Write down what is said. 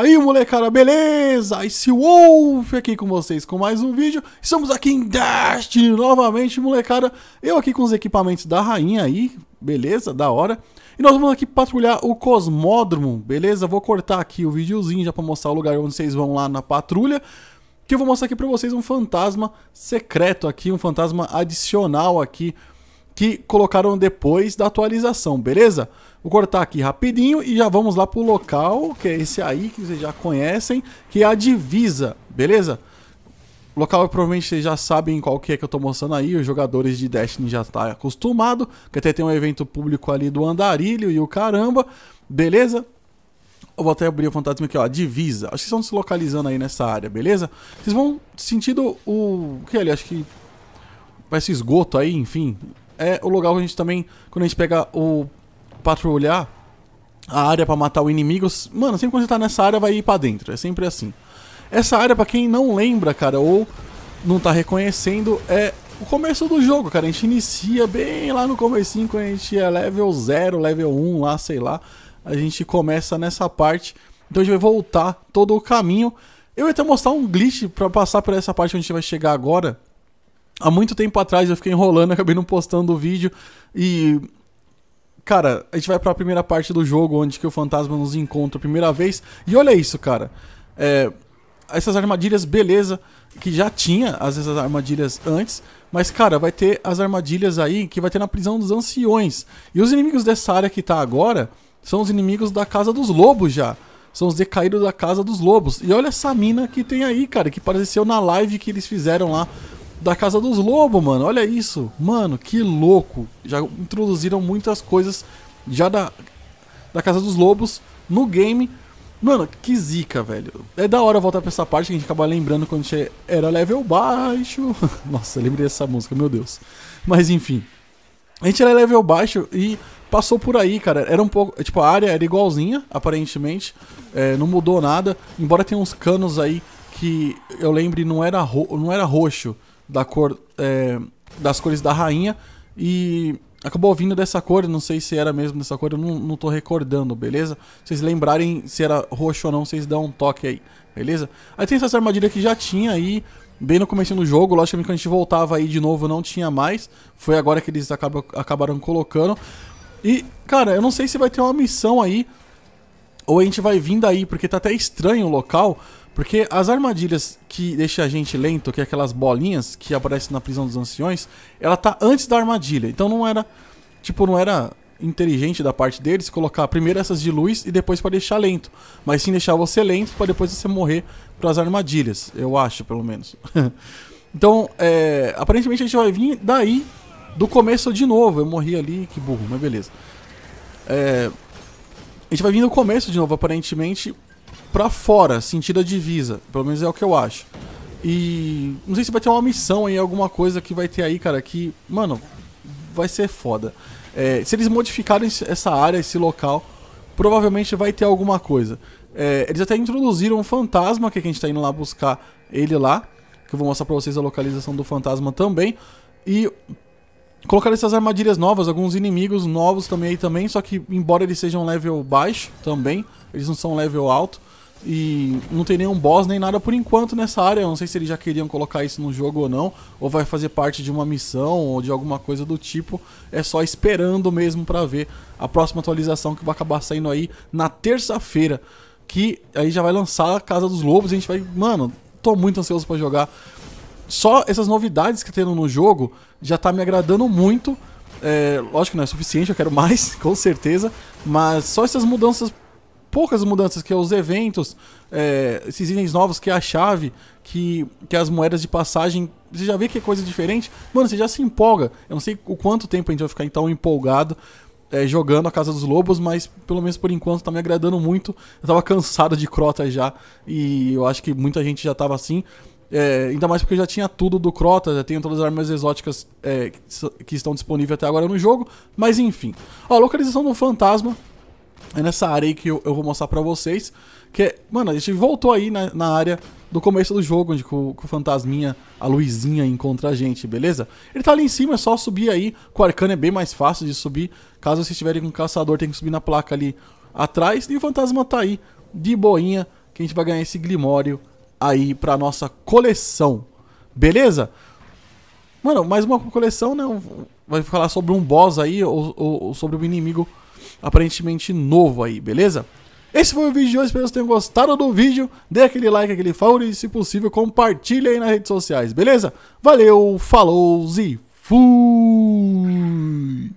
aí, molecada, beleza? Ice Wolf aqui com vocês com mais um vídeo. Estamos aqui em Destiny novamente, molecada. Eu aqui com os equipamentos da rainha aí, beleza? Da hora. E nós vamos aqui patrulhar o Cosmódromo, beleza? Vou cortar aqui o videozinho já pra mostrar o lugar onde vocês vão lá na patrulha. Que eu vou mostrar aqui pra vocês um fantasma secreto aqui, um fantasma adicional aqui que colocaram depois da atualização, beleza? Vou cortar aqui rapidinho e já vamos lá pro local, que é esse aí que vocês já conhecem, que é a divisa, beleza? O local provavelmente vocês já sabem qual que é que eu tô mostrando aí, os jogadores de Destiny já tá acostumado, que até tem um evento público ali do andarilho e o caramba, beleza? Eu vou até abrir o fantasma aqui, ó, divisa. Acho que vocês estão se localizando aí nessa área, beleza? Vocês vão sentindo o... o que é ali? Acho que... Parece esgoto aí, enfim é o lugar onde a gente também, quando a gente pega o patrulhar, a área para matar o inimigo, mano, sempre quando você tá nessa área vai ir para dentro, é sempre assim. Essa área, para quem não lembra, cara, ou não tá reconhecendo, é o começo do jogo, cara. A gente inicia bem lá no comecinho, quando a gente é level 0, level 1 lá, sei lá. A gente começa nessa parte. Então a gente vai voltar todo o caminho. Eu ia até mostrar um glitch para passar por essa parte onde a gente vai chegar agora. Há muito tempo atrás eu fiquei enrolando, acabei não postando o vídeo e cara, a gente vai para a primeira parte do jogo onde que o fantasma nos encontra a primeira vez. E olha isso, cara. É, essas armadilhas, beleza, que já tinha as, armadilhas antes, mas, cara, vai ter as armadilhas aí que vai ter na prisão dos anciões. E os inimigos dessa área que tá agora são os inimigos da Casa dos Lobos já. São os decaídos da Casa dos Lobos. E olha essa mina que tem aí, cara, que apareceu na live que eles fizeram lá da Casa dos Lobos, mano. Olha isso. Mano, que louco. Já introduziram muitas coisas já da, da Casa dos Lobos no game. Mano, que zica, velho. É da hora voltar pra essa parte que a gente acaba lembrando quando a gente era level baixo. Nossa, lembrei dessa música, meu Deus. Mas enfim. A gente era level baixo e passou por aí, cara. Era um pouco. É, tipo, a área era igualzinha, aparentemente. É, não mudou nada. Embora tenha uns canos aí que eu lembre não era, não era roxo da cor é, das cores da rainha e acabou vindo dessa cor, não sei se era mesmo dessa cor, eu não, não tô recordando, beleza? Se vocês lembrarem se era roxo ou não, vocês dão um toque aí, beleza? Aí tem essas armadilhas que já tinha aí, bem no começo do jogo, logicamente quando a gente voltava aí de novo não tinha mais, foi agora que eles acabam, acabaram colocando. E, cara, eu não sei se vai ter uma missão aí, ou a gente vai vindo aí, porque tá até estranho o local, porque as armadilhas que deixam a gente lento, que é aquelas bolinhas que aparecem na prisão dos anciões, ela tá antes da armadilha. Então não era. Tipo, não era inteligente da parte deles colocar primeiro essas de luz e depois para deixar lento, mas sim deixar você lento para depois você morrer para as armadilhas, eu acho, pelo menos. então, é, aparentemente a gente vai vir daí do começo de novo. Eu morri ali, que burro, mas beleza. É, a gente vai vir do começo de novo, aparentemente, para fora, sentido a divisa. Pelo menos é o que eu acho. E não sei se vai ter uma missão aí, alguma coisa que vai ter aí, cara, que, mano, vai ser foda. É, se eles modificarem essa área, esse local, provavelmente vai ter alguma coisa. É, eles até introduziram um fantasma, é que a gente tá indo lá buscar ele lá. Que eu vou mostrar pra vocês a localização do fantasma também. E colocaram essas armadilhas novas, alguns inimigos novos também aí também. Só que, embora eles sejam level baixo também, eles não são level alto. E não tem nenhum boss nem nada por enquanto nessa área. Eu não sei se eles já queriam colocar isso no jogo ou não, ou vai fazer parte de uma missão ou de alguma coisa do tipo. É só esperando mesmo para ver a próxima atualização que vai acabar saindo aí na terça-feira. Que aí já vai lançar a Casa dos Lobos. a gente vai. Mano, tô muito ansioso para jogar. Só essas novidades que tendo no jogo já tá me agradando muito. É, lógico que não é suficiente, eu quero mais, com certeza. Mas só essas mudanças poucas mudanças, que é os eventos, é, esses itens novos, que é a chave, que, que é as moedas de passagem. Você já vê que é coisa diferente. Mano, você já se empolga. Eu não sei o quanto tempo a gente vai ficar então empolgado. É, jogando a Casa dos Lobos, mas pelo menos por enquanto tá me agradando muito. Eu tava cansado de Crota já, e eu acho que muita gente já tava assim. É, ainda mais porque eu já tinha tudo do Crota, já tenho todas as armas exóticas é, que, que estão disponíveis até agora no jogo. Mas enfim. Ó, a localização do fantasma, é nessa área aí que eu, eu vou mostrar pra vocês. Que, mano, a gente voltou aí na, na área do começo do jogo, onde o, o fantasminha, a luzinha, encontra a gente, beleza? Ele tá ali em cima, é só subir aí. Com o arcano é bem mais fácil de subir. Caso vocês tiverem com um caçador, tem que subir na placa ali atrás. E o fantasma tá aí, de boinha, que a gente vai ganhar esse glimório aí pra nossa coleção, beleza? Mano, mais uma coleção, né? Vai falar sobre um boss aí, ou, ou, ou sobre um inimigo aparentemente novo aí, beleza? Esse foi o vídeo de hoje, espero que vocês tenham gostado do vídeo. Dê aquele like, aquele favor e, se possível, compartilhe aí nas redes sociais, beleza? Valeu, falou e fui!